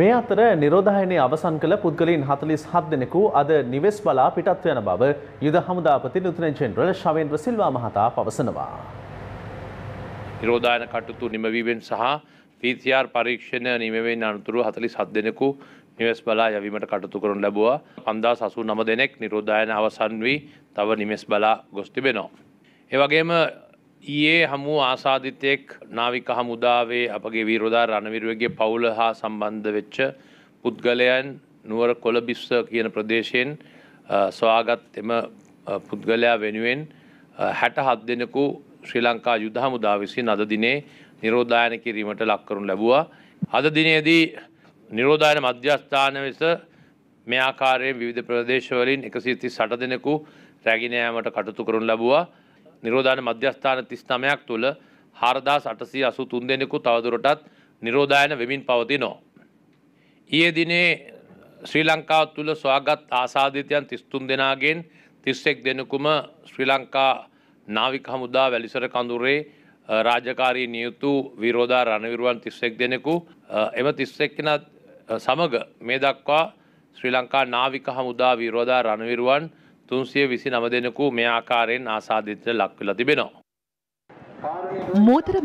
මේ අතර නිරෝධායනය අවසන් කළ පුද්ගලින් හතලිස් හත් දෙනෙකු අද නිවෙස් බලා පිටත්ව යන බව යුද හමුදාපති නුතුන චෙන්ද්‍රල ශවෙන්ද්‍ර සිල්වා මහතා පවසනවා. නිරෝධායන කටයුතු නිමවීමෙන් සහ පීතිR පරීක්ෂණය නිමවෙන් අනතුරු හතලිස් හත් දෙනෙකු නිවෙස් බලා යැවීමට කටතු කරන ලැබවා පන්දා සසු නම දෙනෙක් නිරෝධායන අවසන් වී තව නිමෙස් බලා ගොස්තිබෙනවා. ඒවගේම ඊයේ හමුව ආසාධිතයෙක් නාවික හමුදාවේ අපගේ වීරෝදා රණවිරුවගේ පවුල හා සම්බන්ධ වෙච්ච පුද්ගලයන් නුවර කොළබිස්ස කියන ප්‍රදේශයෙන් ස්වාගත් එම පුද්ගලයා වෙනුවෙන් හැට හත් දෙනෙකු ශ්‍රී ලංකා යුද හමුදා විසින් අද දිනේ නිරෝධායන කිරීමට ලක්කරුන් ලැබුවා. අද දිනේදී නිරෝධායන මධ්‍යස්ථාන වෙස මේ ආකාරයෙන් විවිධ ප්‍රදේශවලින් එකසිති සට දෙනෙකු රැගෙන යාමට කටයුතු කරනු ලැබුවා. නිරෝධාන මධ්‍යස්ථාන තිස්නමයක් තුළ හාරදාස් අටසී අසු තුන් දෙනෙකු තවදුරටත් නිරෝධායන වෙමින් පවතිනෝ. ඊයේ දිනේ ශ්‍රී ලංකාව තුළ ස්වාගත් ආසාධිතයන් තිස්තුන් දෙනාගෙන් තිස්සෙක් දෙනකුම ශ්‍රී ලංකා නාවික හමුදා වැලිසර කඳුරේ රාජකාරී නියුතු විරෝධා රණවිරුවන් තිස්සෙක් දෙනෙකු එම තිස්සෙක්කෙන සමග මේ දක්වා ශ්‍රී ලංකා නාවික හමුදා විරෝධා රණවිරුවන් තුන්සිය විසි නම දෙනකු මේ ආකාරයෙන් ආසාධිතට ලක්වෙලා තිබෙනවා. මෝතර